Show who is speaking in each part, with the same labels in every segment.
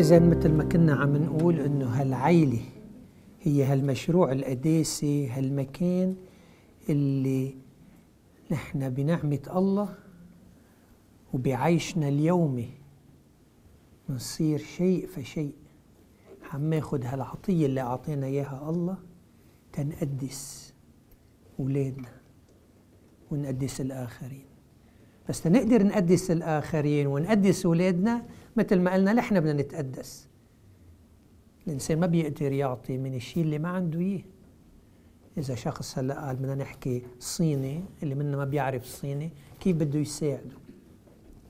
Speaker 1: إذا مثل ما كنا عم نقول إنه هالعيلة هي هالمشروع القداسي هالمكان اللي نحن بنعمة الله وبعيشنا اليومي بنصير شيء فشيء عم ناخذ هالعطية اللي أعطينا إياها الله تنقدس أولادنا ونقدس الآخرين بس تنقدر نقدس الآخرين ونقدس أولادنا مثل ما قلنا نحن بدنا نتقدس الإنسان ما بيقدر يعطي من الشيء اللي ما عنده إياه إذا شخص هلا قال بدنا نحكي صيني اللي منا ما بيعرف صيني كيف بده يساعده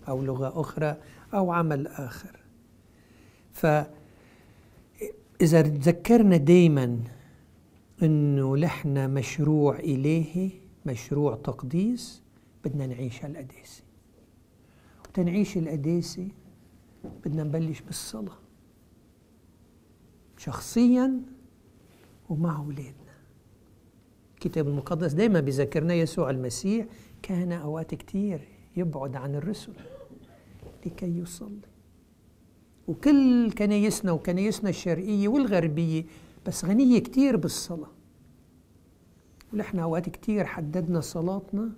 Speaker 1: أو لغة أخرى أو عمل آخر ف إذا تذكرنا دايما إنه نحن مشروع إلهي مشروع تقديس بدنا نعيش هالقداسة وتنعيش القداسة بدنا نبلش بالصلاة شخصيا ومع أولادنا الكتاب المقدس دائما بيذكرنا يسوع المسيح كان أوقات كتير يبعد عن الرسل لكي يصلي وكل كنايسنا وكنايسنا الشرقية والغربية بس غنية كتير بالصلاة ونحن أوقات كتير حددنا صلاتنا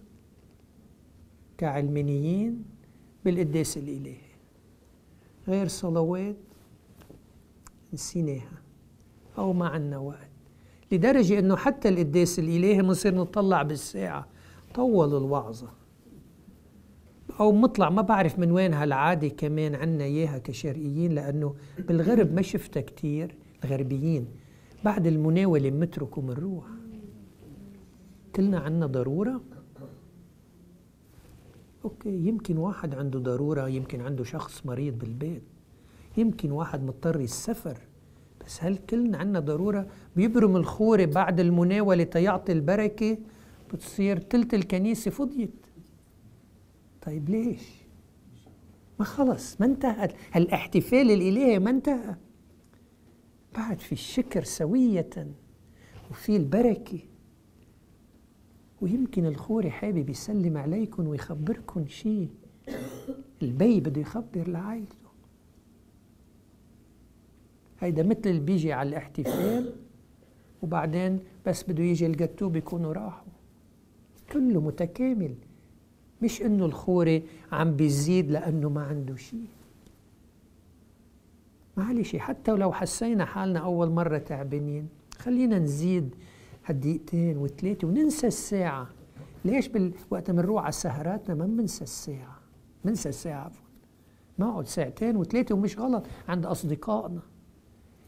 Speaker 1: كعلمانيين بالقداس الإلهي غير صلوات نسيناها أو ما عندنا وقت لدرجة أنه حتى القداس الإلهي بنصير نطلع بالساعة طول الوعظة أو مطلع ما بعرف من وين هالعادة كمان عنا إياها كشرقيين لأنه بالغرب ما شفتها كتير الغربيين بعد المناولة بنترك ومنروح كلنا عنا ضرورة اوكي يمكن واحد عنده ضروره يمكن عنده شخص مريض بالبيت يمكن واحد مضطر السفر بس هل كلنا عندنا ضروره بيبرم الخوره بعد المناوله تيعطي البركه بتصير تلت الكنيسه فضيت طيب ليش ما خلص ما انتهت هالاحتفال الالهي ما انتهى بعد في الشكر سويه وفي البركه ويمكن الخوري حابب يسلم عليكم ويخبركم شيء البي بده يخبر لعائلته هيدا مثل اللي بيجي على الاحتفال وبعدين بس بده يجي الجاتو بيكونوا راحوا كله متكامل مش انه الخوري عم بيزيد لانه ما عنده شيء معلش حتى ولو حسينا حالنا اول مره تعبانين خلينا نزيد هالدقيقتين والثلاثة وننسى الساعة ليش بالوقت ما بنروح على سهراتنا ما بننسى الساعة بننسى الساعة عفوا نقعد ساعتين وثلاثة ومش غلط عند أصدقائنا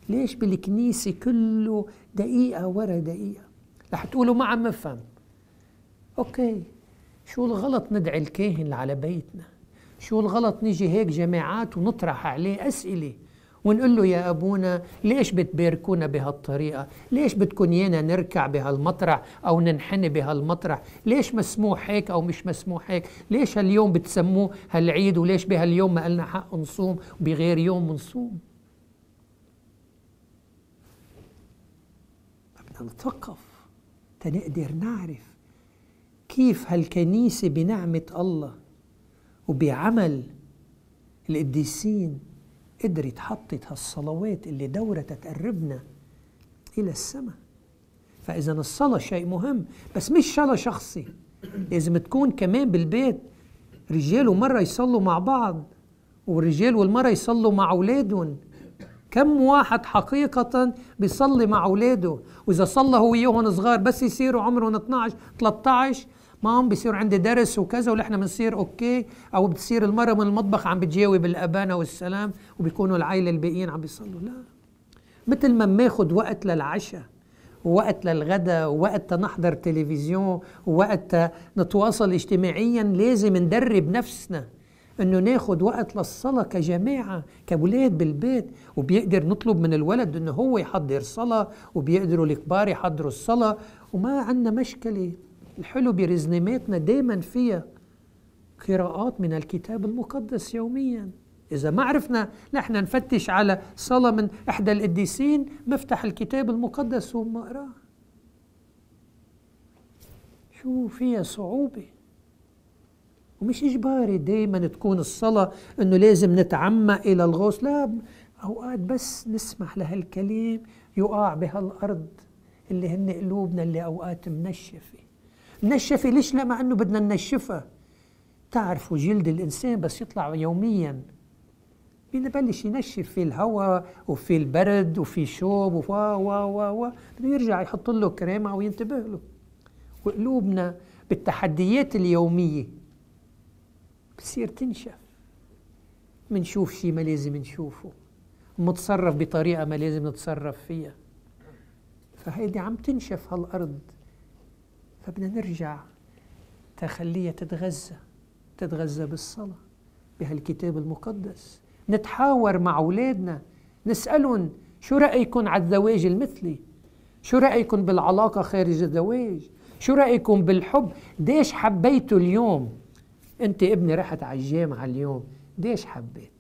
Speaker 1: ليش بالكنيسة كله دقيقة ورا دقيقة رح تقولوا ما عم بفهم أوكي شو الغلط ندعي الكاهن على بيتنا شو الغلط نيجي هيك جماعات ونطرح عليه أسئلة ونقول له يا أبونا ليش بتباركونا بهالطريقة ليش بتكون يانا نركع بهالمطرح أو ننحني بهالمطرح ليش مسموح هيك أو مش مسموح هيك ليش هاليوم بتسموه هالعيد وليش بهاليوم ما قلنا حق نصوم وبغير يوم منصوم بدنا نتوقف تنقدر نعرف كيف هالكنيسة بنعمة الله وبعمل القديسين قدرت حطت هالصلوات اللي دورة تقربنا إلى السماء فإذا الصلاة شيء مهم بس مش صلاة شخصي لازم تكون كمان بالبيت رجال ومرة يصلوا مع بعض والرجال والمرة يصلوا مع أولادهم كم واحد حقيقة بيصلي مع أولاده وإذا صلى هو وياهم صغار بس يصيروا عمرهم 12 13 مام بيصير عندي درس وكذا ونحن بنصير اوكي او بتصير المره من المطبخ عم بتجاوب الابانه والسلام وبيكونوا العائله الباقيين عم بيصلوا لا مثل ما بناخد وقت للعشاء ووقت للغداء ووقت نحضر تلفزيون ووقت نتواصل اجتماعيا لازم ندرب نفسنا انه ناخد وقت للصلاه كجماعه كولاد بالبيت وبيقدر نطلب من الولد انه هو يحضر صلاه وبيقدروا الكبار يحضروا الصلاه وما عندنا مشكله الحلو برزنماتنا دايما فيها قراءات من الكتاب المقدس يوميا إذا ما عرفنا نحن نفتش على صلاة من إحدى القديسين بفتح الكتاب المقدس وبقراه شو فيها صعوبة ومش إجباري دايما تكون الصلاة إنه لازم نتعمق إلى الغوص لا أوقات بس نسمح لهالكلام يقع بهالأرض اللي هن قلوبنا اللي أوقات منشفه نشفه ليش لا مع انه بدنا ننشفها تعرفوا جلد الانسان بس يطلع يوميا بنبلش ينشف في الهواء وفي البرد وفي شوب و و و و بده يرجع يحط له كريمه وينتبه له وقلوبنا بالتحديات اليوميه بتصير تنشف منشوف شيء ما لازم نشوفه متصرف بطريقه ما لازم نتصرف فيها فهيدي عم تنشف هالارض فبدنا نرجع تخليها تتغذى تتغذى بالصلاة بهالكتاب المقدس نتحاور مع أولادنا نسألهم شو رأيكم على الزواج المثلي شو رأيكم بالعلاقة خارج الزواج شو رأيكم بالحب ديش حبيته اليوم أنت ابني رحت على الجامعة اليوم ديش حبيت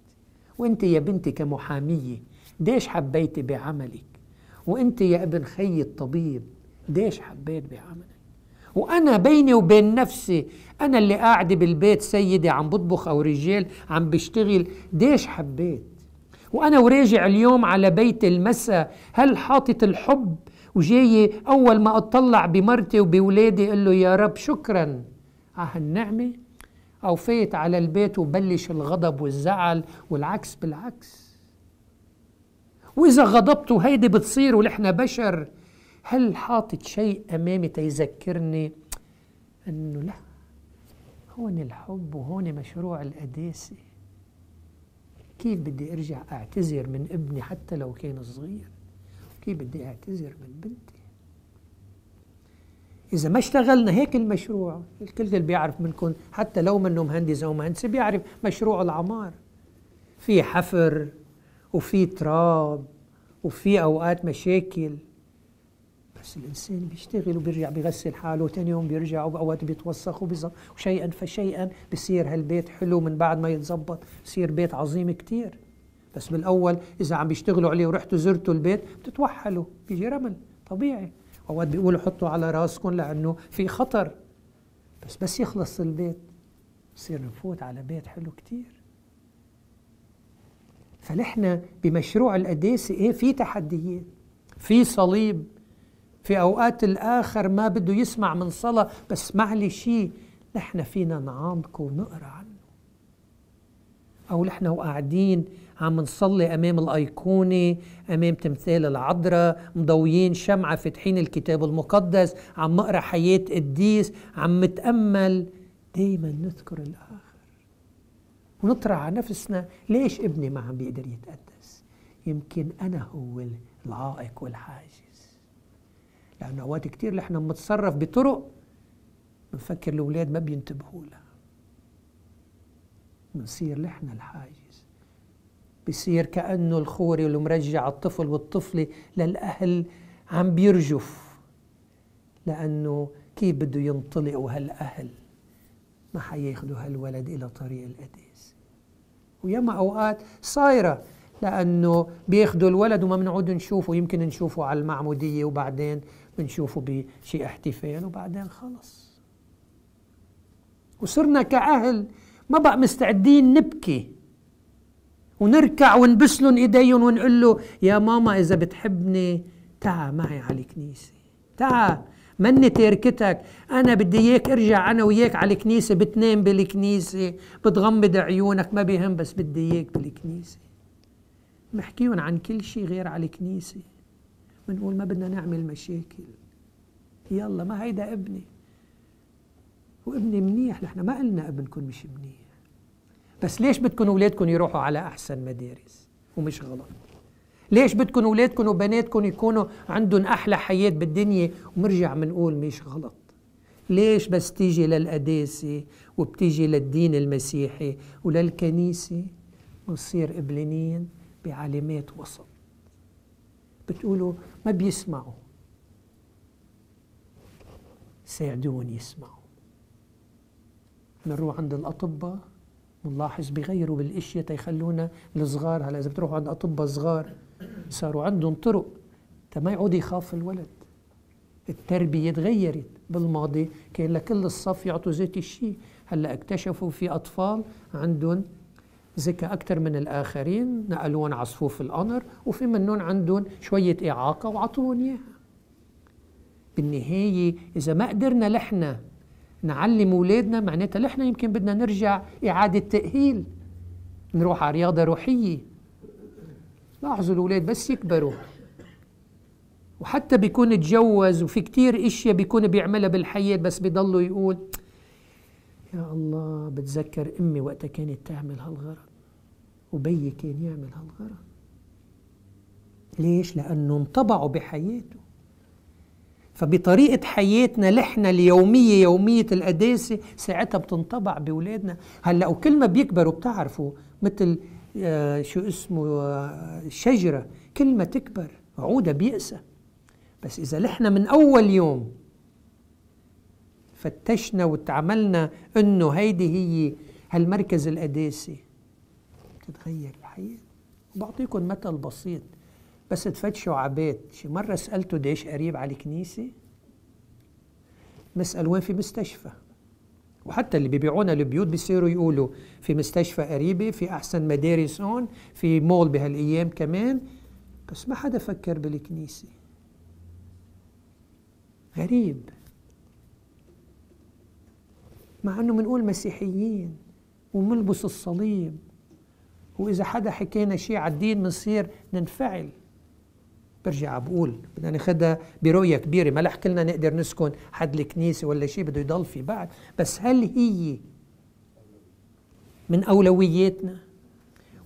Speaker 1: وأنت يا بنتي كمحامية ديش حبيتي بعملك وأنت يا ابن خي الطبيب ديش حبيت بعملك وانا بيني وبين نفسي انا اللي قاعد بالبيت سيدي عم بطبخ او رجال عم بشتغل ديش حبيت وانا وراجع اليوم على بيت المساء هل حاطط الحب وجاي اول ما اطلع بمرتي وبولادي اقول له يا رب شكرا على آه هالنعمه او فيت على البيت وبلش الغضب والزعل والعكس بالعكس واذا غضبت وهيدي بتصير ونحن بشر هل حاطط شيء امامي تيذكرني انه لا هون الحب وهون مشروع القداسه كيف بدي ارجع اعتذر من ابني حتى لو كان صغير كيف بدي اعتذر من بنتي اذا ما اشتغلنا هيك المشروع الكل اللي بيعرف منكم حتى لو منه مهندس او مهندس بيعرف مشروع العمار في حفر وفي تراب وفي اوقات مشاكل بس الانسان بيشتغل وبيرجع بيغسل حاله ثاني يوم بيرجع واوقات بيتوسخ وبيظبط وشيئا فشيئا بصير هالبيت حلو من بعد ما يتظبط بصير بيت عظيم كتير بس بالاول اذا عم بيشتغلوا عليه ورحتوا زرتوا البيت بتتوحلوا بيجي رمل طبيعي اوقات بيقولوا حطوا على راسكم لانه في خطر بس بس يخلص البيت بصير نفوت على بيت حلو كتير فنحن بمشروع القداسة ايه في تحديات في صليب في أوقات الآخر ما بده يسمع من صلاة بس شيء نحن فينا نعانقه ونقرأ عنه أو نحن وقاعدين عم نصلي أمام الأيقونة أمام تمثال العذراء مضويين شمعة فاتحين الكتاب المقدس عم نقرأ حياة قديس عم نتأمل دايما نذكر الآخر ونطرح على نفسنا ليش ابني ما عم بيقدر يتقدس يمكن أنا هو العائق والحاجة يعني اوقات كتير اللي احنا بنتصرف بطرق بنفكر الاولاد ما بينتبهوا لها بنصير لحنا الحاجز بصير كانه الخوري اللي مرجع الطفل والطفله للاهل عم بيرجف لانه كيف بده ينطلقوا هالاهل ما حياخذوا هالولد الى طريق القديس وياما اوقات صايره لانه بياخذوا الولد وما بنعود نشوفه يمكن نشوفه على المعموديه وبعدين بنشوفه بشي احتفال وبعدين خلص وصرنا كأهل ما بقى مستعدين نبكي ونركع ونبسلن ايديهم ونقول له يا ماما اذا بتحبني تعا معي على الكنيسه تعا مني تركتك انا بدي اياك ارجع انا وياك على الكنيسه بتنام بالكنيسه بتغمض عيونك ما بهم بس بدي اياك بالكنيسه محكيهم عن كل شيء غير على الكنيسه بنقول ما بدنا نعمل مشاكل يلا ما هيدا ابني وابني منيح نحن ما قلنا ابنكم مش منيح بس ليش بدكم اولادكم يروحوا على احسن مدارس ومش غلط ليش بدكم اولادكم وبناتكم يكونوا عندهم احلى حياه بالدنيا ومرجع بنقول مش غلط ليش بس تيجي للقداسة وبتيجي للدين المسيحي وللكنيسة ونصير قبلانين بعلامات وسط بتقولوا ما بيسمعوا ساعدون يسمعوا بنروح عند الأطباء بنلاحظ بيغيروا بالاشياء تيخلونا الصغار هلا اذا بتروحوا عند اطباء صغار صاروا عندهم طرق ما يعود يخاف الولد التربيه تغيرت بالماضي كان لكل الصف يعطوا ذات الشيء هلا اكتشفوا في اطفال عندهم ذكى أكثر من الآخرين نقلون على صفوف القمر وفي منهم عندهم شوية إعاقة وعطوهم إياها بالنهاية إذا ما قدرنا لحنا نعلم أولادنا معناتها نحن يمكن بدنا نرجع إعادة تأهيل نروح على رياضة روحية لاحظوا الأولاد بس يكبروا وحتى بيكون اتجوز وفي كتير اشياء بيكون بيعملها بالحياة بس بيضلوا يقول يا الله بتذكر امي وقتها كانت تعمل هالغرض وبي كان يعمل هالغرض ليش لانه انطبعوا بحياته فبطريقة حياتنا لحنا اليومية يومية القداسة ساعتها بتنطبع بولادنا هلا وكل ما بيكبروا بتعرفوا مثل آه شو اسمه آه الشجرة كل ما تكبر عودها بيئسة بس إذا لحنا من أول يوم فتشنا وتعملنا انه هيدي هي هالمركز القداسي تتغير الحقيقه بعطيكم مثل بسيط بس تفتشوا بيت شي مره سالته ديش قريب على الكنيسه مسأل وين في مستشفى وحتى اللي بيبيعونا البيوت بيصيروا يقولوا في مستشفى قريبة في أحسن مدارس هون في مول بهالأيام كمان بس ما حدا فكر بالكنيسة غريب مع انه بنقول مسيحيين وملبس الصليب واذا حدا حكينا شيء على الدين بنصير ننفعل برجع بقول بدنا ناخذها برؤية كبيرة ما لحق لنا نقدر نسكن حد الكنيسة ولا شيء بده يضل في بعد بس هل هي من أولوياتنا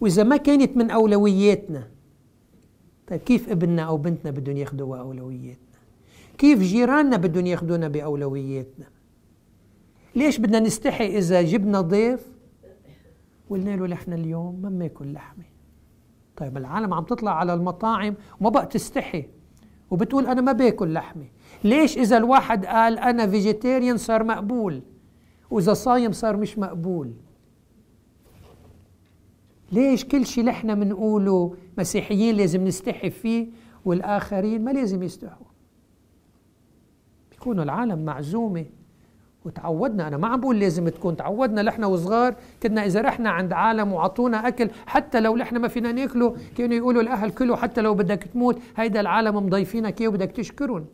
Speaker 1: وإذا ما كانت من أولوياتنا طيب كيف ابننا أو بنتنا بدهم ياخذوها أولوياتنا كيف جيراننا بدهم ياخذونا بأولوياتنا ليش بدنا نستحي إذا جبنا ضيف وقلنا له نحن اليوم ما بناكل لحمة طيب العالم عم تطلع على المطاعم وما بقى تستحي وبتقول أنا ما باكل لحمة ليش إذا الواحد قال أنا فيجيتيريان صار مقبول وإذا صايم صار مش مقبول ليش كل شيء نحن بنقوله مسيحيين لازم نستحي فيه والآخرين ما لازم يستحوا بيكونوا العالم معزومه وتعودنا انا ما عم بقول لازم تكون تعودنا لحنا وصغار كنا اذا رحنا عند عالم وعطونا اكل حتى لو لحنا ما فينا ناكله كانوا يقولوا الاهل كله حتى لو بدك تموت هيدا العالم مضيفينك اياه وبدك تشكرهم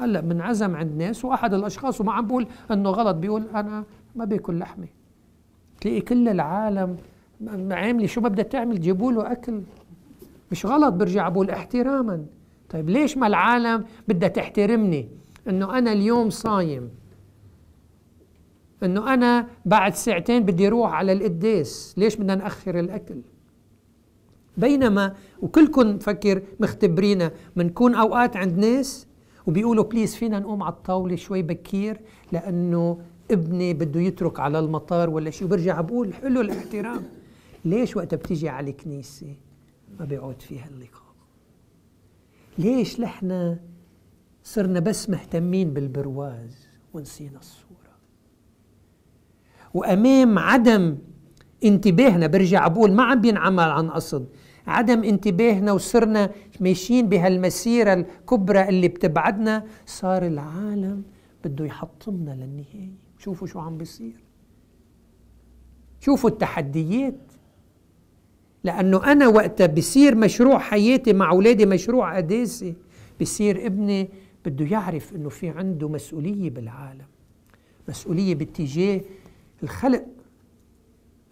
Speaker 1: هلا بنعزم عند ناس واحد الاشخاص وما عم بقول انه غلط بيقول انا ما باكل لحمه تلاقي كل العالم عامله شو ما بدها تعمل جيبوا له اكل مش غلط برجع بقول احتراما طيب ليش ما العالم بدها تحترمني انه انا اليوم صايم انه انا بعد ساعتين بدي اروح على القداس ليش بدنا ناخر الاكل بينما وكلكم فكر مختبرينا بنكون اوقات عند ناس وبيقولوا بليز فينا نقوم على الطاوله شوي بكير لانه ابني بده يترك على المطار ولا شيء وبرجع بقول حلو الاحترام ليش وقتها بتيجي على الكنيسه ما بيعود فيها اللقاء ليش نحن صرنا بس مهتمين بالبرواز ونسينا الصوره وامام عدم انتباهنا برجع بقول ما عم بينعمل عن قصد عدم انتباهنا وصرنا ماشيين بهالمسيره الكبرى اللي بتبعدنا صار العالم بده يحطمنا للنهايه شوفوا شو عم بيصير شوفوا التحديات لانه انا وقتها بصير مشروع حياتي مع اولادي مشروع قداسي بصير ابني بده يعرف انه في عنده مسؤوليه بالعالم مسؤوليه باتجاه الخلق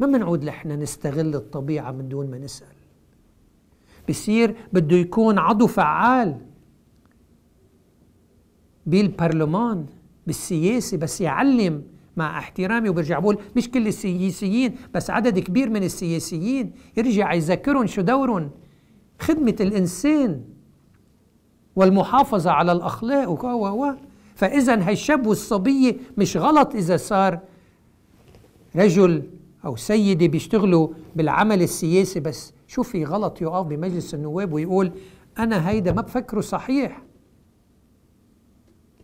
Speaker 1: ما منعود لحنا نستغل الطبيعة من دون ما نسأل بصير بده يكون عضو فعال بالبرلمان بالسياسة بس يعلم مع احترامي وبرجع بقول مش كل السياسيين بس عدد كبير من السياسيين يرجع يذكرهم شو دورهم خدمة الإنسان والمحافظة على الأخلاق و فإذا هالشاب والصبية مش غلط إذا صار رجل او سيده بيشتغلوا بالعمل السياسي بس شو في غلط يقف بمجلس النواب ويقول انا هيدا ما بفكره صحيح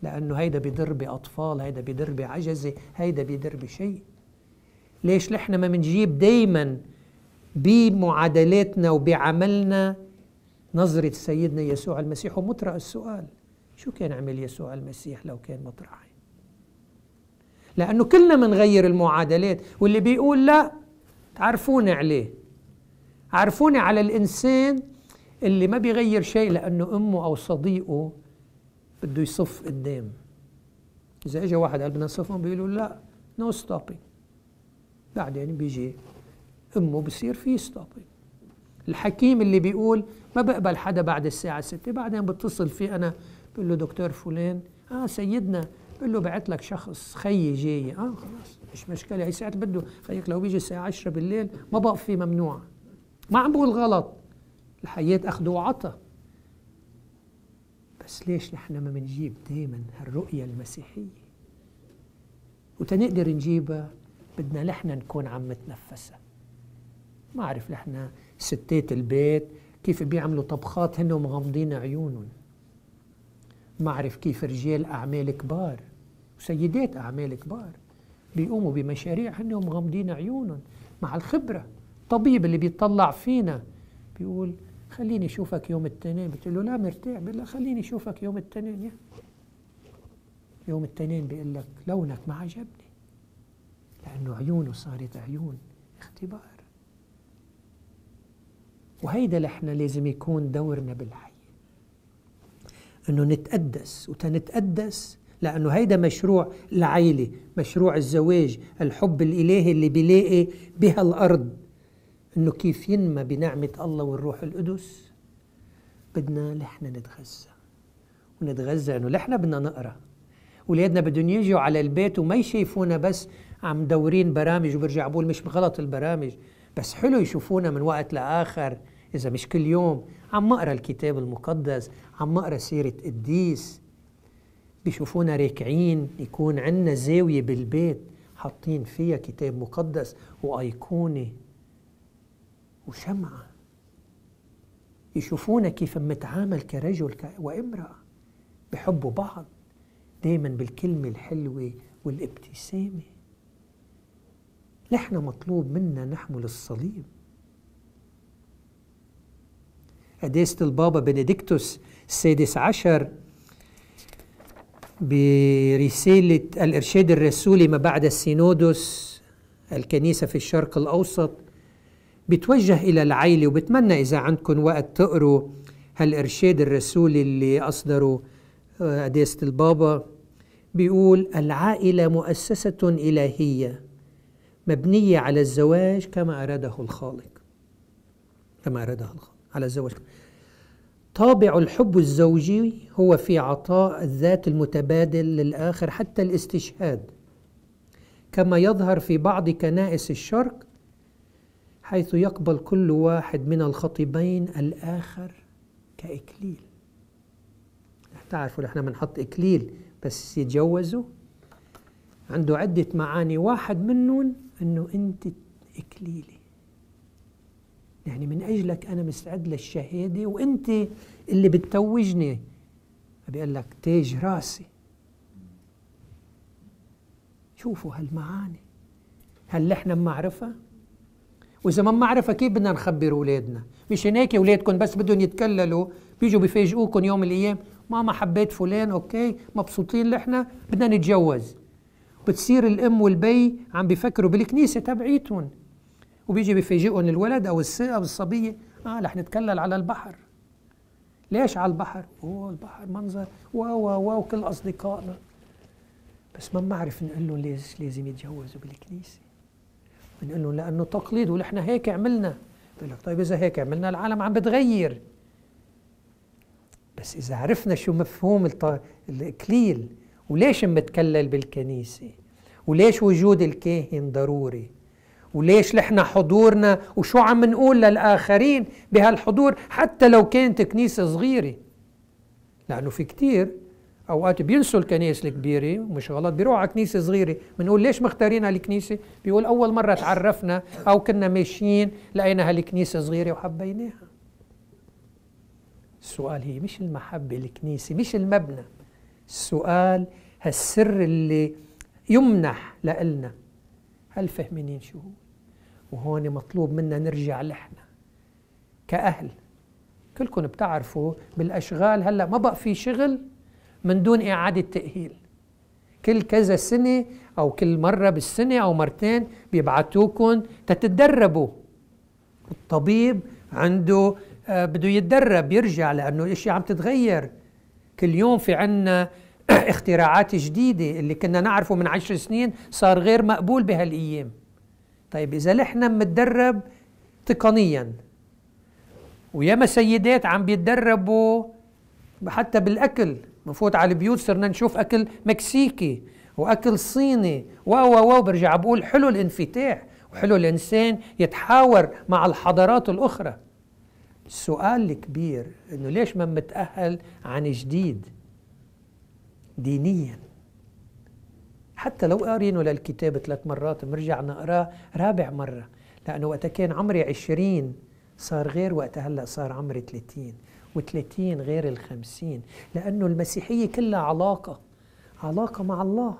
Speaker 1: لانه هيدا بيضر باطفال هيدا بيضر بعجزه هيدا بيضر بشيء ليش نحن ما منجيب دايما بمعادلاتنا وبعملنا نظرة سيدنا يسوع المسيح ومطرح السؤال شو كان عمل يسوع المسيح لو كان مطرحي لأنه كلنا بنغير المعادلات واللي بيقول لا عرفوني عليه عرفوني على الإنسان اللي ما بيغير شيء لأنه أمه أو صديقه بده يصف قدام إذا إجا واحد قال بدنا نصفهم بيقولوا لا نو no ستوبينج بعدين بيجي أمه بصير في ستوبينج الحكيم اللي بيقول ما بقبل حدا بعد الساعة 6 بعدين بتصل فيه أنا بقول له دكتور فلان آه سيدنا بقول له بعت لك شخص خي جاي اه خلاص مش مشكله هي ساعات بده خيك لو بيجي الساعه 10 بالليل ما بقى في ممنوع ما عم بقول غلط الحياه اخذ وعطى بس ليش نحن ما بنجيب دائما هالرؤيه المسيحيه وتنقدر نجيبها بدنا نحن نكون عم نتنفسها ما عرف نحن ستات البيت كيف بيعملوا طبخات هن ومغمضين عيونهم ما عرف كيف رجال أعمال كبار وسيدات أعمال كبار بيقوموا بمشاريع هنهم غامضين عيونهم مع الخبرة الطبيب اللي بيطلع فينا بيقول خليني اشوفك يوم التنين بتقول له لا مرتاح بيقول خليني اشوفك يوم التنين يا يوم التنين بيقول لك لونك ما عجبني لانه عيونه صارت عيون اختبار وهيدا اللي احنا لازم يكون دورنا بالحي انه نتقدس وتنتقدس لأنه هيدا مشروع العيلة مشروع الزواج الحب الإلهي اللي بيلاقي بها الأرض إنه كيف ينمى بنعمة الله والروح القدس بدنا نحن نتغذى ونتغذى إنه نحن بدنا نقرأ ولادنا بدهم يجوا على البيت وما يشوفونا بس عم دورين برامج وبرجع بقول مش غلط البرامج بس حلو يشوفونا من وقت لآخر إذا مش كل يوم عم أقرأ الكتاب المقدس عم أقرأ سيرة قديس بيشوفونا راكعين يكون عندنا زاوية بالبيت حاطين فيها كتاب مقدس وأيقونة وشمعة يشوفونا كيف متعامل كرجل وامرأة بحبوا بعض دايما بالكلمة الحلوة والابتسامة نحن مطلوب منا نحمل الصليب قداسة البابا بنديكتوس السادس عشر برسالة الإرشاد الرسولي ما بعد السينودوس الكنيسة في الشرق الأوسط بتوجه إلى العيلة وبتمنى إذا عندكم وقت تقروا هالإرشاد الرسولي اللي أصدره قداسة آه، البابا بيقول العائلة مؤسسة إلهية مبنية على الزواج كما أراده الخالق كما أراده الخالق على الزواج طابع الحب الزوجي هو في عطاء الذات المتبادل للآخر حتى الاستشهاد كما يظهر في بعض كنائس الشرق حيث يقبل كل واحد من الخطيبين الآخر كإكليل تعرفوا احنا بنحط إكليل بس يتجوزوا عنده عدة معاني واحد منهم أنه أنت إكليلي يعني من أجلك أنا مستعد للشهادة وأنت اللي بتتوجني بيقول لك تاج راسي شوفوا هالمعاني هل نحن بنعرفها؟ وإذا ما بنعرفها كيف بدنا نخبر أولادنا؟ مش هيك أولادكم بس بدهم يتكللوا بيجوا بيفاجئوكم يوم من الأيام ماما حبيت فلان أوكي مبسوطين نحن بدنا نتجوز بتصير الأم والبي عم بيفكروا بالكنيسة تبعيتهم وبيجي بيفاجئهم الولد او او الصبيه اه رح نتكلل على البحر ليش على البحر؟ اوه البحر منظر واو واو كل اصدقائنا بس ما بنعرف نقول لهم ليش لازم يتجوزوا بالكنيسه بنقول لهم لانه تقليد ونحن هيك عملنا بقول لك طيب اذا هيك عملنا العالم عم بتغير بس اذا عرفنا شو مفهوم الاكليل وليش متكلل بالكنيسه وليش وجود الكاهن ضروري وليش لحنا حضورنا وشو عم نقول للآخرين بهالحضور حتى لو كانت كنيسة صغيرة لأنه في كتير أوقات بينسوا الكنائس الكبيرة مش غلط بيروحوا على كنيسة صغيرة بنقول ليش مختارين هالكنيسة بيقول أول مرة تعرفنا أو كنا ماشيين لقينا هالكنيسة صغيرة وحبيناها السؤال هي مش المحبة الكنيسة مش المبنى السؤال هالسر اللي يمنح لنا هل فهمانين شو هو وهون مطلوب منا نرجع لحنا كأهل كلكم بتعرفوا بالأشغال هلأ ما بقى في شغل من دون إعادة تأهيل كل كذا سنة أو كل مرة بالسنة أو مرتين بيبعتوكم تتدربوا الطبيب عنده آه بده يتدرب يرجع لأنه الأشياء عم تتغير كل يوم في عنا اختراعات جديدة اللي كنا نعرفه من عشر سنين صار غير مقبول بهالأيام طيب اذا احنا متدرب تقنيا وياما سيدات عم بيتدربوا حتى بالاكل بنفوت على البيوت صرنا نشوف اكل مكسيكي واكل صيني و و و برجع بقول حلو الانفتاح وحلو الانسان يتحاور مع الحضارات الاخرى السؤال الكبير انه ليش ما متاهل عن جديد دينيا حتى لو قارينه للكتاب ثلاث مرات بنرجع نقراه رابع مرة لأنه وقتها كان عمري عشرين صار غير وقتها هلأ صار عمري 30 و30 غير الخمسين لأنه المسيحية كلها علاقة علاقة مع الله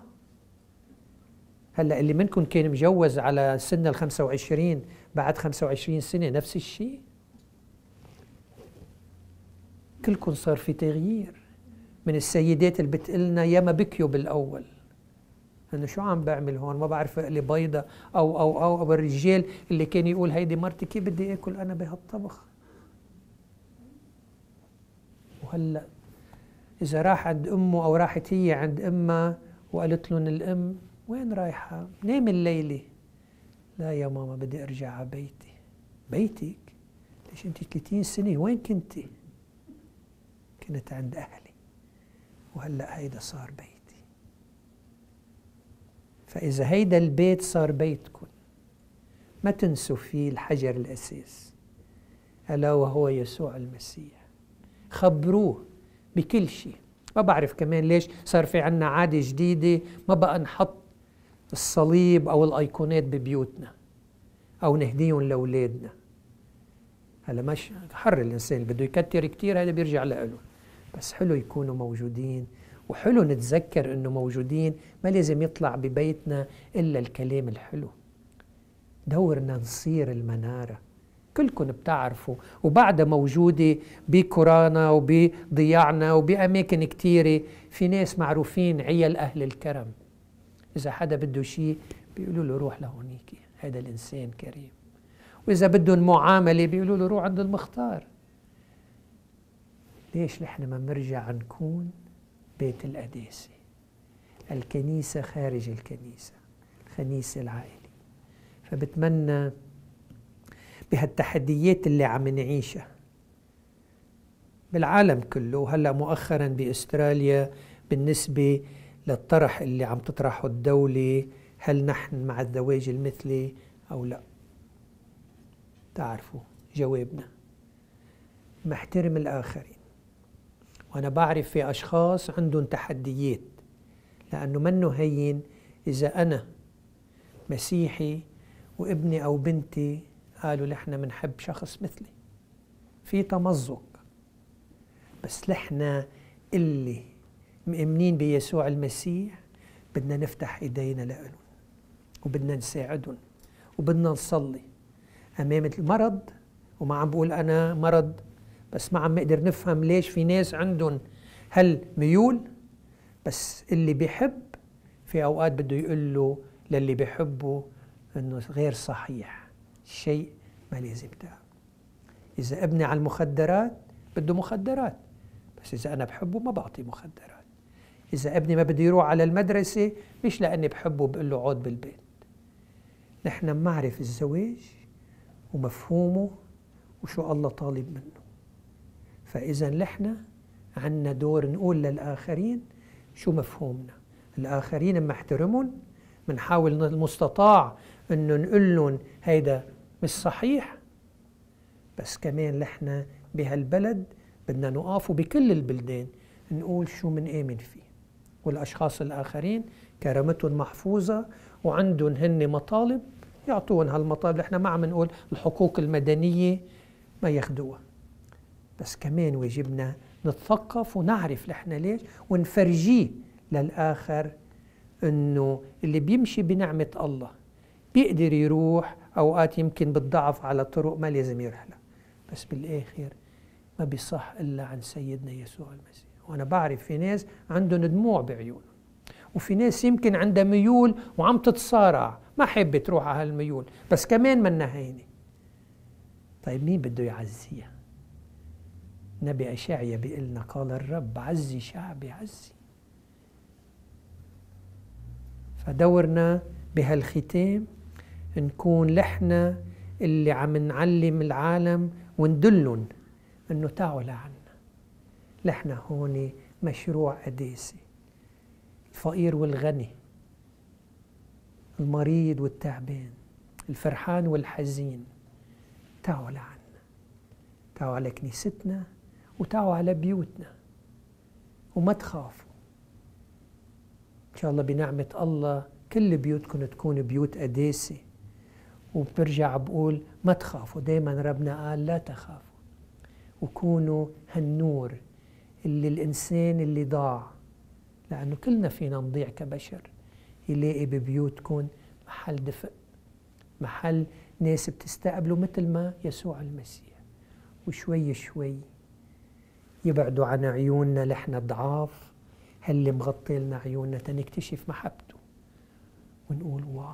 Speaker 1: هلا اللي منكم كان مجوز على سن ال 25 بعد 25 سنه نفس الشيء كلكم صار في تغيير من السيدات اللي بتقلنا ما بكيوا بالاول انا شو عم بعمل هون ما بعرف اقلي بيضه او او او او الرجال اللي كان يقول هيدي مرتي كيف بدي اكل انا بهالطبخ وهلا اذا راح عند امه او راحت هي عند امها وقالت لهم الام وين رايحه نام الليله لا يا ماما بدي ارجع على بيتي بيتك ليش انت 30 سنه وين كنتي كنت عند اهلي وهلا هيدا صار بيتي فإذا هيدا البيت صار بيتكم ما تنسوا فيه الحجر الأساس ألا وهو يسوع المسيح خبروه بكل شيء ما بعرف كمان ليش صار في عنا عادة جديدة ما بقى نحط الصليب أو الأيقونات ببيوتنا أو نهديهم لأولادنا هلا مش حر الإنسان بده يكتر كتير هذا بيرجع لإله بس حلو يكونوا موجودين وحلو نتذكر انه موجودين ما لازم يطلع ببيتنا الا الكلام الحلو دورنا نصير المناره كلكم بتعرفوا وبعدها موجودة بكورانا وبضياعنا وبأماكن كثيره في ناس معروفين عيال أهل الكرم إذا حدا بده شيء بيقولوا له روح لهونيك هذا الإنسان كريم وإذا بدهم معاملة بيقولوا له روح عند المختار ليش نحن ما بنرجع نكون بيت القداسي الكنيسة خارج الكنيسة الخنيس العائلي فبتمنى بهالتحديات اللي عم نعيشها بالعالم كله وهلا مؤخرا باستراليا بالنسبه للطرح اللي عم تطرحه الدوله هل نحن مع الزواج المثلي او لا تعرفوا جوابنا محترم الاخرين وأنا بعرف في أشخاص عندهم تحديات لأنه منه هين إذا أنا مسيحي وابني أو بنتي قالوا نحن منحب شخص مثلي في تمزق بس نحن اللي مؤمنين بيسوع المسيح بدنا نفتح ايدينا لهم وبدنا نساعدهم وبدنا نصلي امام المرض وما عم بقول انا مرض بس ما عم نقدر نفهم ليش في ناس عندهم هالميول بس اللي بيحب في اوقات بده يقول له للي بيحبه انه غير صحيح شيء ما لازم ده اذا ابني على المخدرات بده مخدرات بس اذا انا بحبه ما بعطيه مخدرات اذا ابني ما بده يروح على المدرسه مش لاني بحبه بقول له عود بالبيت نحن بنعرف الزواج ومفهومه وشو الله طالب منه فإذا احنا عندنا دور نقول للآخرين شو مفهومنا الآخرين بنحترمهم بنحاول المستطاع انه نقول لهم هيدا مش صحيح بس كمان نحن بهالبلد بدنا نقاف وبكل البلدان نقول شو آمن فيه والأشخاص الآخرين كرامتهم محفوظة وعندهم هن مطالب يعطون هالمطالب احنا ما عم نقول الحقوق المدنية ما ياخدوها بس كمان واجبنا نتثقف ونعرف لحنا ليش ونفرجيه للآخر أنه اللي بيمشي بنعمة الله بيقدر يروح أوقات يمكن بالضعف على طرق ما لازم يرحلها بس بالآخر ما بيصح إلا عن سيدنا يسوع المسيح وأنا بعرف في ناس عندهم دموع بعيونهم وفي ناس يمكن عندها ميول وعم تتصارع ما حابة تروح على هالميول بس كمان منا هينه طيب مين بده يعزيها نبي أشعيا بيقلنا قال الرب عزي شعبي عزي فدورنا بهالختام نكون لحنا اللي عم نعلم العالم وندلن انه تعوا لعنا لحنا هون مشروع قداسي الفقير والغني المريض والتعبان الفرحان والحزين تعوا لعنا تعوا على كنيستنا وتعوا على بيوتنا وما تخافوا إن شاء الله بنعمة الله كل بيوتكم تكون بيوت قداسة وبرجع بقول ما تخافوا دايما ربنا قال لا تخافوا وكونوا هالنور اللي الإنسان اللي ضاع لأنه كلنا فينا نضيع كبشر يلاقي ببيوتكم محل دفء محل ناس بتستقبله مثل ما يسوع المسيح وشوي شوي يبعدوا عن عيوننا لحنا احنا ضعاف هاللي مغطي لنا عيوننا تنكتشف محبته ونقول واو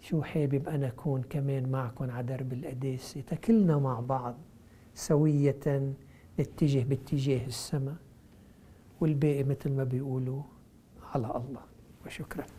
Speaker 1: شو حابب أنا أكون كمان معكم على درب القداسة تكلنا مع بعض سوية نتجه باتجاه السماء والباقي مثل ما بيقولوا على الله وشكرا